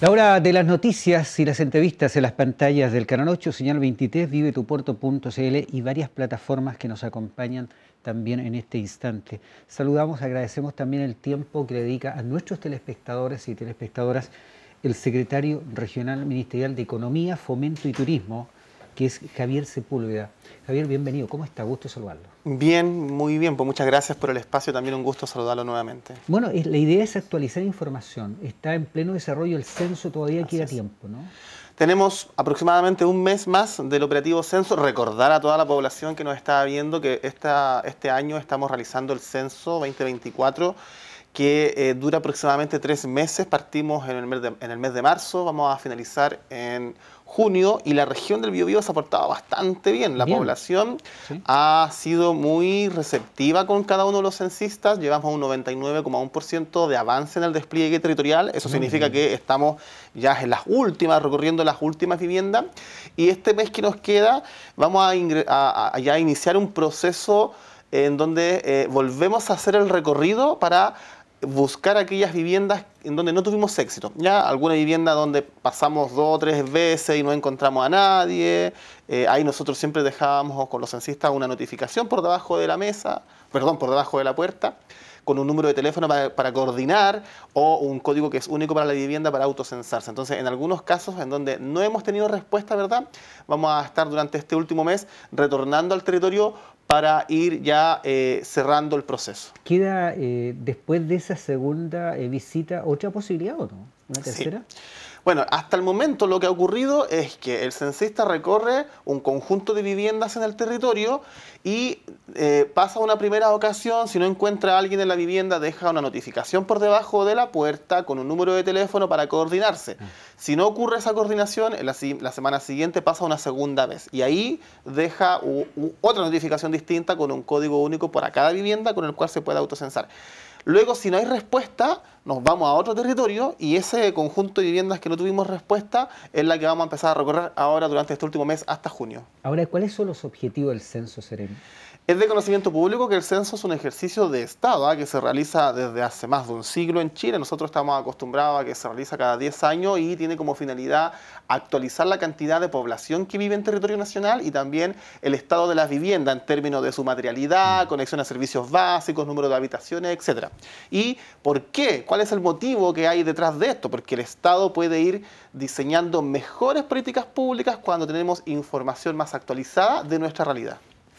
La hora de las noticias y las entrevistas en las pantallas del Canal 8, señal 23, Vive tu Puerto.cl y varias plataformas que nos acompañan también en este instante. Saludamos, agradecemos también el tiempo que dedica a nuestros telespectadores y telespectadoras el secretario regional ministerial de Economía, Fomento y Turismo, que es Javier Sepúlveda. Javier, bienvenido. ¿Cómo está? Gusto saludarlo. Bien, muy bien. Pues muchas gracias por el espacio. También un gusto saludarlo nuevamente. Bueno, la idea es actualizar información. Está en pleno desarrollo el censo, todavía queda tiempo, ¿no? Tenemos aproximadamente un mes más del operativo censo. Recordar a toda la población que nos está viendo que este año estamos realizando el censo 2024 que eh, dura aproximadamente tres meses. Partimos en el mes de marzo, vamos a finalizar en junio y la región del Biobío se ha portado bastante bien. La población ha sido muy receptiva con cada uno de los censistas. Llevamos un 99,1% de avance en el despliegue territorial. Eso ah, significa que estamos ya en las últimas, recorriendo las últimas viviendas. Y este mes que nos queda, vamos a, a, ya iniciar un proceso en donde eh, volvemos a hacer el recorrido para buscar aquellas viviendas en donde no tuvimos éxito. Ya alguna vivienda donde pasamos dos o tres veces y no encontramos a nadie. Eh, ahí nosotros siempre dejábamos con los censistas una notificación por debajo de la mesa, perdón, por debajo de la puerta con un número de teléfono para, coordinar o un código que es único para la vivienda para autocensarse. Entonces, en algunos casos en donde no hemos tenido respuesta, ¿verdad? Vamos a estar durante este último mes retornando al territorio para ir ya eh, cerrando el proceso. ¿Queda eh, después de esa segunda eh, visita otra posibilidad o no? ¿Una tercera? Bueno, hasta el momento lo que ha ocurrido es que el censista recorre un conjunto de viviendas en el territorio y eh, pasa una primera ocasión, si no encuentra a alguien en la vivienda, deja una notificación por debajo de la puerta con un número de teléfono para coordinarse. Mm. Si no ocurre esa coordinación, la, semana siguiente pasa una segunda vez y ahí deja otra notificación distinta con un código único para cada vivienda con el cual se puede autocensar. Luego, si no hay respuesta, nos vamos a otro territorio y ese conjunto de viviendas que no tuvimos respuesta es la que vamos a empezar a recorrer ahora durante este último mes hasta junio. Ahora, ¿cuáles son los objetivos del censo, Seremi? Es de conocimiento público que el censo es un ejercicio de Estado ¿ah? que se realiza desde hace más de un siglo en Chile. Nosotros estamos acostumbrados a que se realiza cada 10 años y tiene como finalidad actualizar la cantidad de población que vive en territorio nacional y también el estado de las viviendas en términos de su materialidad, conexión a servicios básicos, número de habitaciones, etc. ¿Y por qué? cuál es el motivo que hay detrás de esto, porque el Estado puede ir diseñando mejores políticas públicas cuando tenemos información más actualizada de nuestra realidad.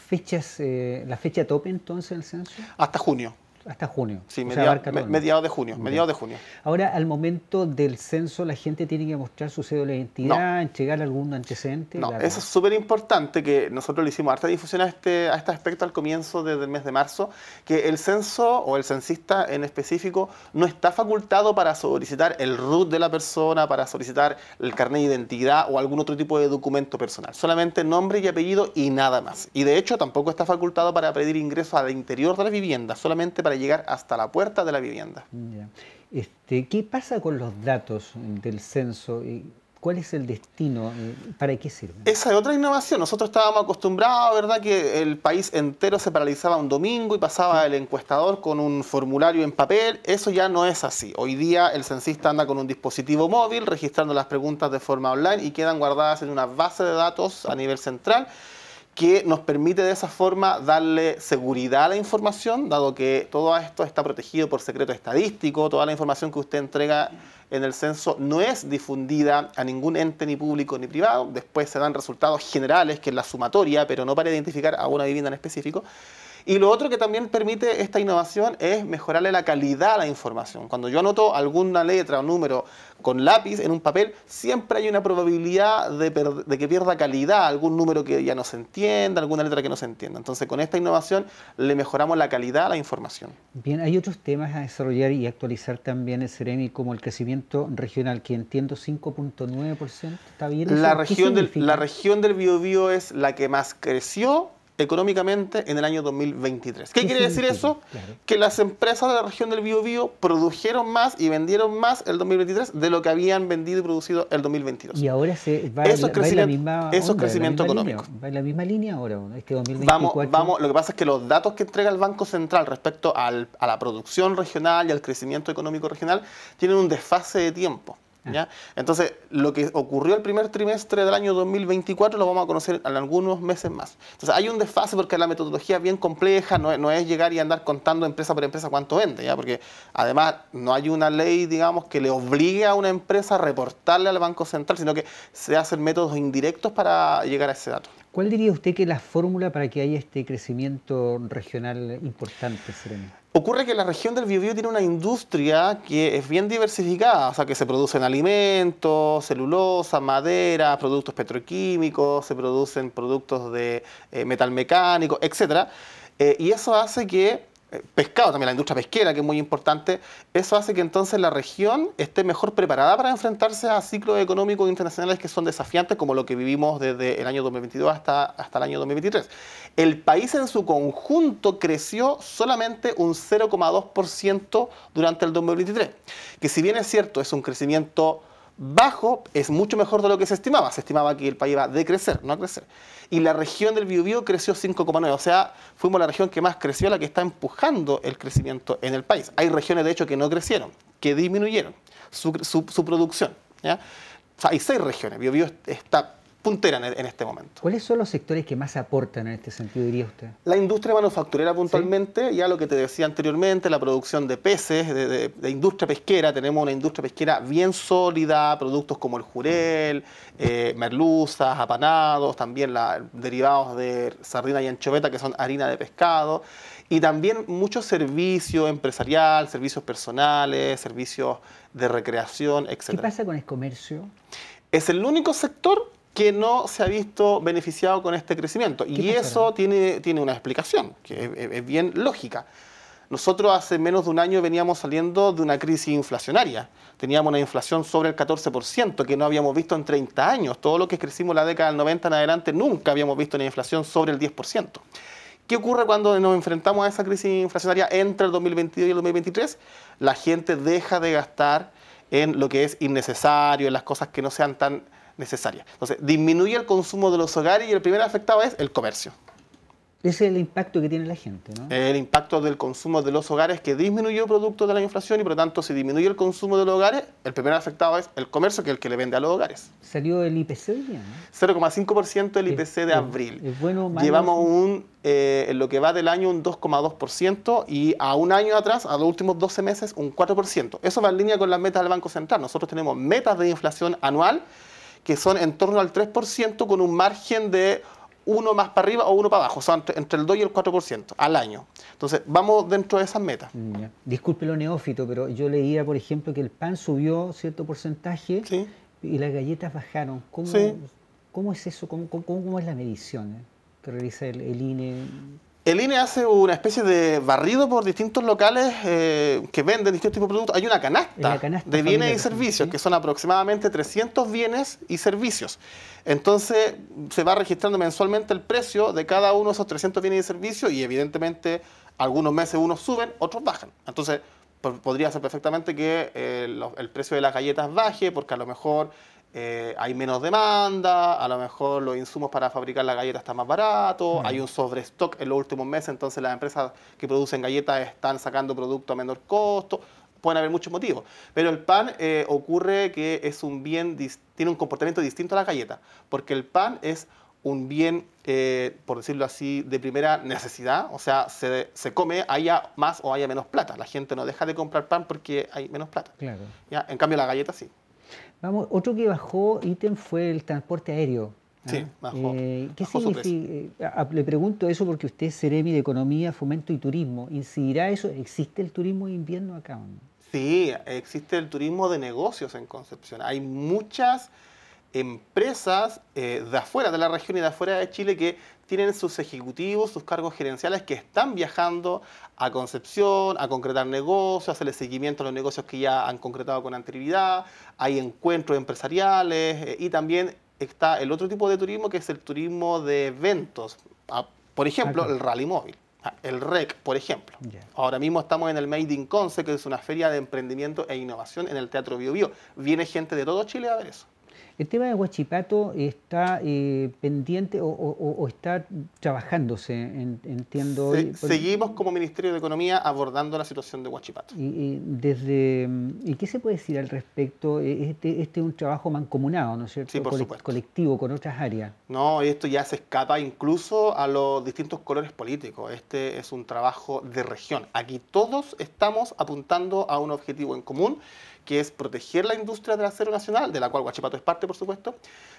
Fechas, eh, ¿La fecha tope entonces del censo? Hasta junio hasta junio. Sí, mediados de junio, mediados de junio. Ahora, al momento del censo, la gente tiene que mostrar su cédula de identidad, no. entregar algún antecedente. No, eso es súper importante que nosotros le hicimos harta difusión a este, a este aspecto al comienzo del mes de marzo, que el censo o el censista en específico no está facultado para solicitar el RUT de la persona, para solicitar el carnet de identidad o algún otro tipo de documento personal. Solamente nombre y apellido y nada más. Y de hecho tampoco está facultado para pedir ingreso al interior de la vivienda, solamente para llegar hasta la puerta de la vivienda. Este, ¿Qué pasa con los datos del censo? y ¿Cuál es el destino? Eh, ¿Para qué sirve? Esa es otra innovación. Nosotros estábamos acostumbrados, ¿verdad?, que el país entero se paralizaba un domingo y pasaba el encuestador con un formulario en papel. Eso ya no es así. Hoy día el censista anda con un dispositivo móvil registrando las preguntas de forma online y quedan guardadas en una base de datos a nivel central que nos permite de esa forma darle seguridad a la información, dado que todo esto está protegido por secreto estadístico, toda la información que usted entrega en el censo no es difundida a ningún ente ni público ni privado, después se dan resultados generales, que es la sumatoria, pero no para identificar a una vivienda en específico. Y lo otro que también permite esta innovación es mejorarle la calidad a la información. Cuando yo anoto alguna letra o número con lápiz en un papel, siempre hay una probabilidad de, que pierda calidad, algún número que ya no se entienda, alguna letra que no se entienda. Entonces, con esta innovación le mejoramos la calidad a la información. Bien, hay otros temas a desarrollar y actualizar también el Ceremi, como el crecimiento regional, que entiendo 5.9%, ¿está bien? La región, del, la región del Biobío es la que más creció económicamente en el año 2023. ¿Qué quiere decir eso? Que las empresas de la región del Biobío produjeron más y vendieron más el 2023 de lo que habían vendido y producido el 2022. Y ahora se va, la es misma eso es crecimiento económico. va en la misma línea ahora, este 2024. Vamos, vamos, lo que pasa es que los datos que entrega el Banco Central respecto a la producción regional y al crecimiento económico regional tienen un desfase de tiempo. Entonces, lo que ocurrió el primer trimestre del año 2024 lo vamos a conocer en algunos meses más. Entonces, hay un desfase porque la metodología es bien compleja, no es, llegar y andar contando empresa por empresa cuánto vende, ¿ya? porque además no hay una ley, digamos, que le obligue a una empresa a reportarle al Banco Central, sino que se hacen métodos indirectos para llegar a ese dato. ¿Cuál diría usted que es la fórmula para que haya este crecimiento regional importante, Serena? Ocurre que la región del Biobío tiene una industria que es bien diversificada, o sea, que se producen alimentos, celulosa, madera, productos petroquímicos, se producen productos de eh, metal mecánico, etc. Eh, y eso hace que eh, pescado, también la industria pesquera, que es muy importante, eso hace que entonces la región esté mejor preparada para enfrentarse a ciclos económicos internacionales que son desafiantes, como lo que vivimos desde el año 2022 hasta, hasta el año 2023. El país en su conjunto creció solamente un 0,2% durante el 2023, que si bien es cierto, es un crecimiento bajo es mucho mejor de lo que se estimaba. Se estimaba que el país iba a decrecer, no a crecer. Y la región del Biobío creció 5,9. O sea, fuimos la región que más creció, la que está empujando el crecimiento en el país. Hay regiones, de hecho, que no crecieron, que disminuyeron su, producción. hay seis regiones. Biobío está puntera e, en, este momento. ¿Cuáles son los sectores que más aportan en este sentido, diría usted? La industria manufacturera puntualmente, ya lo que te decía anteriormente, la producción de peces, de, industria pesquera, tenemos una industria pesquera bien sólida, productos como el jurel, eh, merluzas, apanados, también derivados de sardina y anchoveta, que son harina de pescado, y también mucho servicio empresarial, servicios personales, servicios de recreación, etc. ¿Qué pasa con el comercio? Es el único sector que no se ha visto beneficiado con este crecimiento. Y eso tiene, tiene una explicación, que es, es bien lógica. Nosotros hace menos de un año veníamos saliendo de una crisis inflacionaria. Teníamos una inflación sobre el 14% que no habíamos visto en 30 años. Todo lo que crecimos la década del 90 en adelante nunca habíamos visto una inflación sobre el 10%. ¿Qué ocurre cuando nos enfrentamos a esa crisis inflacionaria entre el 2022 y el 2023? La gente deja de gastar en lo que es innecesario, en las cosas que no sean tan necesaria. Entonces, disminuye el consumo de los hogares y el primer afectado es el comercio. Ese es el impacto que tiene la gente, ¿no? El impacto del consumo de los hogares que disminuyó producto de la inflación y por lo tanto si disminuye el consumo de los hogares, el primer afectado es el comercio, que es el que le vende a los hogares. Salió el IPC hoy día, ¿no? 0,5% el IPC de abril. bueno, Llevamos un, eh, en lo que va del año un 2,2% y a un año atrás, a los últimos 12 meses, un 4%. Eso va en línea con las metas del Banco Central. Nosotros tenemos metas de inflación anual que son en torno al 3% con un margen de uno más para arriba o uno para abajo, o sea, entre, el 2 y el 4% al año. Entonces, vamos dentro de esas metas. Disculpe lo neófito, pero yo leía, por ejemplo, que el pan subió cierto porcentaje y las galletas bajaron. ¿Cómo, ¿cómo es eso? ¿Cómo, es la medición eh, que realiza el INE? El INE hace una especie de barrido por distintos locales eh, que venden distintos tipos de productos. Hay una canasta, de bienes y servicios, que son aproximadamente 300 bienes y servicios. Entonces, se va registrando mensualmente el precio de cada uno de esos 300 bienes y servicios y evidentemente algunos meses unos suben, otros bajan. Entonces, podría ser perfectamente que eh, el precio de las galletas baje porque a lo mejor eh, hay menos demanda, a lo mejor los insumos para fabricar la galleta están más baratos, mm. hay un sobrestock en los últimos meses, entonces las empresas que producen galletas están sacando producto a menor costo. Pueden haber muchos motivos, pero el pan eh, ocurre que es un bien, tiene un comportamiento distinto a la galleta, porque el pan es un bien, eh, por decirlo así, de primera necesidad, o sea, se, come, haya más o haya menos plata. La gente no deja de comprar pan porque hay menos plata. En cambio, la galleta sí. Vamos, otro que bajó ítem fue el transporte aéreo. Sí, ¿ah? bajó. Eh, ¿Qué significa? Eh, le pregunto eso porque usted es Ceremi de Economía, Fomento y Turismo. ¿Incidirá eso? ¿Existe el turismo de invierno acá? Sí, existe el turismo de negocios en Concepción. Hay muchas empresas eh, de afuera de la región y de afuera de Chile que tienen sus ejecutivos, sus cargos gerenciales que están viajando a Concepción, a concretar negocios, hacerle seguimiento a los negocios que ya han concretado con anterioridad, hay encuentros empresariales eh, y también está el otro tipo de turismo que es el turismo de eventos, ah, por ejemplo, el rally móvil. Ah, el REC, por ejemplo. Ahora mismo estamos en el Made in Conce, que es una feria de emprendimiento e innovación en el Teatro Bio Bio. Viene gente de todo Chile a ver eso. El tema de Huachipato está eh, pendiente o, está trabajándose, entiendo. Seguimos como Ministerio de Economía abordando la situación de Huachipato. Y, desde, mm, qué se puede decir al respecto? E, este, este, es un trabajo mancomunado, ¿no es cierto? Sí, por supuesto. Colectivo, con otras áreas. No, esto ya se escapa incluso a los distintos colores políticos. Este es un trabajo de región. Aquí todos estamos apuntando a un objetivo en común que es proteger la industria del acero nacional, de la cual Guachipato es parte, por supuesto,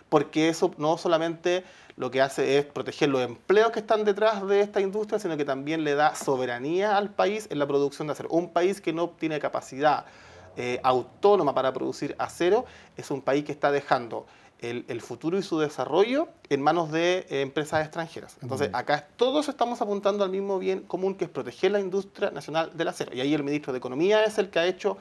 porque eso no solamente lo que hace es proteger los empleos que están detrás de esta industria, sino que también le da soberanía al país en la producción de acero. Un país que no tiene capacidad eh, autónoma para producir acero es un país que está dejando el, futuro y su desarrollo en manos de eh, empresas extranjeras. Entonces, acá todos estamos apuntando al mismo bien común que es proteger la industria nacional del acero. Y ahí el ministro de Economía es el que ha hecho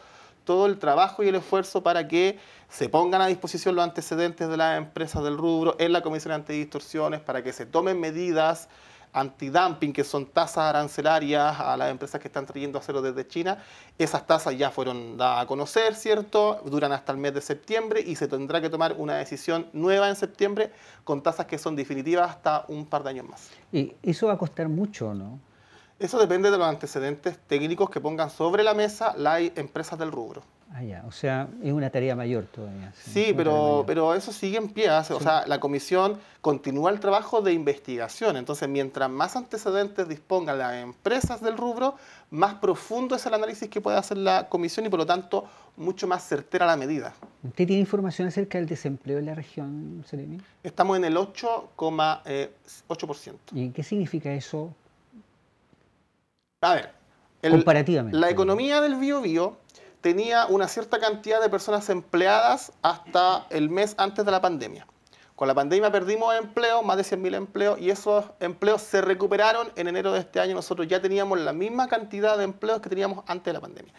todo el trabajo y el esfuerzo para que se pongan a disposición los antecedentes de las empresas del rubro en la Comisión Antidistorsiones, para que se tomen medidas antidumping, que son tasas arancelarias a las empresas que están trayendo acero desde China. Esas tasas ya fueron dadas a conocer, ¿cierto? Duran hasta el mes de septiembre y se tendrá que tomar una decisión nueva en septiembre con tasas que son definitivas hasta un par de años más. Y eso va a costar mucho, ¿no? Eso depende de los antecedentes técnicos que pongan sobre la mesa las empresas del rubro. Ah, ya, o sea, es una tarea mayor todavía. Sí, pero, pero eso sigue en pie. ¿ah? O sea, la comisión continúa el trabajo de investigación. Entonces, mientras más antecedentes dispongan las empresas del rubro, más profundo es el análisis que puede hacer la comisión y, por lo tanto, mucho más certera la medida. ¿Usted tiene información acerca del desempleo en la región, Seremi? Estamos en el 8,8%. Eh, ¿Y qué significa eso a ver, comparativamente. La economía del biobío tenía una cierta cantidad de personas empleadas hasta el mes antes de la pandemia. Con la pandemia perdimos empleo, más de 100.000 empleos, y esos empleos se recuperaron en enero de este año. Nosotros ya teníamos la misma cantidad de empleos que teníamos antes de la pandemia.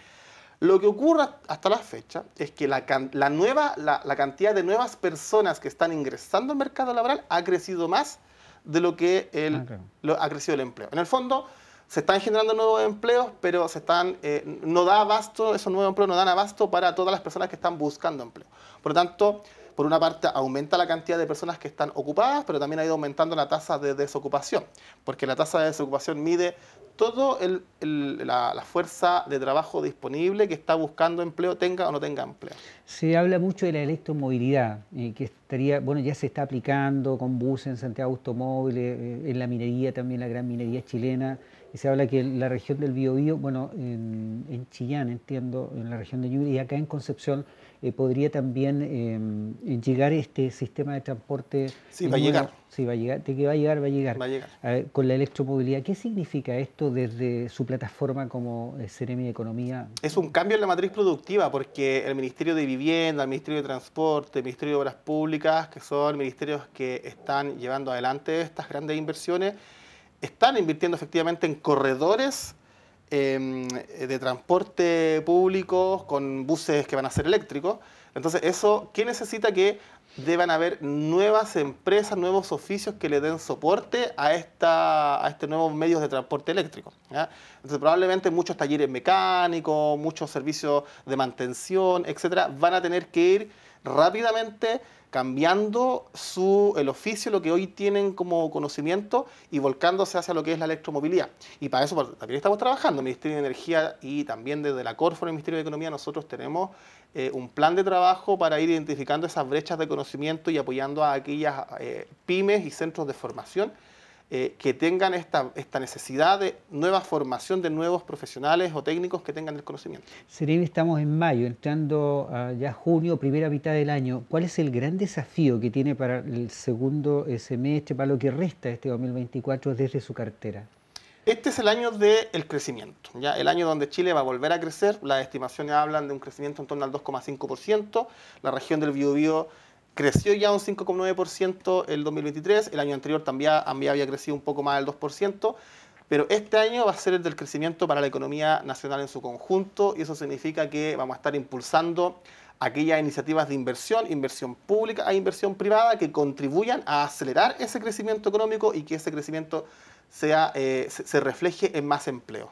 Lo que ocurre hasta la fecha es que la, cantidad de nuevas personas que están ingresando al mercado laboral ha crecido más de lo que ah, ha crecido el empleo. En el fondo, se están generando nuevos empleos, pero se están, eh, no da abasto, esos nuevos empleos no dan abasto para todas las personas que están buscando empleo. Por lo tanto, por una parte aumenta la cantidad de personas que están ocupadas, pero también ha ido aumentando la tasa de desocupación, porque la tasa de desocupación mide toda la, la, fuerza de trabajo disponible que está buscando empleo, tenga o no tenga empleo. Se habla mucho de la electromovilidad, eh, que estaría, bueno, ya se está aplicando con buses en Santiago Automóvil, eh, en la minería también, la gran minería chilena se habla que la región del Biobío, bueno, en, Chillán entiendo, en la región de Ñuble y acá en Concepción eh, podría también eh, llegar este sistema de transporte. Sí, va a llegar. Sí, va a llegar. que va a llegar, va a llegar. con la electromovilidad, ¿qué significa esto desde su plataforma como eh, Ceremi de Economía? Es un cambio en la matriz productiva porque el Ministerio de Vivienda, el Ministerio de Transporte, el Ministerio de Obras Públicas, que son ministerios que están llevando adelante estas grandes inversiones, están invirtiendo efectivamente en corredores em, de transporte público con buses que van a ser eléctricos. Entonces, eso, ¿qué necesita que deban haber nuevas empresas, nuevos oficios que le den soporte a, esta, a estos nuevos medios de transporte eléctrico? Entonces, probablemente muchos talleres mecánicos, muchos servicios de mantención, etcétera, van a tener que ir rápidamente cambiando su, el oficio, lo que hoy tienen como conocimiento y volcándose hacia lo que es la electromovilidad. Y para eso también estamos trabajando, el Ministerio de Energía y también desde la Corfo, el Ministerio de Economía, nosotros tenemos eh, un plan de trabajo para ir identificando esas brechas de conocimiento y apoyando a aquellas eh, pymes y centros de formación eh, que tengan esta, necesidad de nueva formación de nuevos profesionales o técnicos que tengan el conocimiento. Serena, estamos en mayo, entrando ya junio, primera mitad del año. ¿Cuál es el gran desafío que tiene para el segundo eh, semestre, para lo que resta de este 2024 desde su cartera? Este es el año del crecimiento, ¿ya? el año donde Chile va a volver a crecer. Las estimaciones hablan de un crecimiento en torno al 2,5%. La región del Biobío creció ya un 5,9% el 2023, el año anterior también había, crecido un poco más del 2%, pero este año va a ser el del crecimiento para la economía nacional en su conjunto y eso significa que vamos a estar impulsando aquellas iniciativas de inversión, inversión pública e inversión privada que contribuyan a acelerar ese crecimiento económico y que ese crecimiento sea, eh, se refleje en más empleo.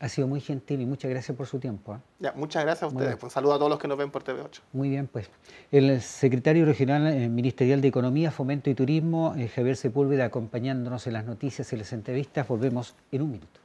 Ha sido muy gentil y muchas gracias por su tiempo. ¿eh? muchas gracias a ustedes. Pues, saludo a todos los que nos ven por TV8. Muy bien, pues. El secretario regional eh, ministerial de Economía, Fomento y Turismo, eh, Javier Sepúlveda, acompañándonos en las noticias y las entrevistas. Volvemos en un minuto.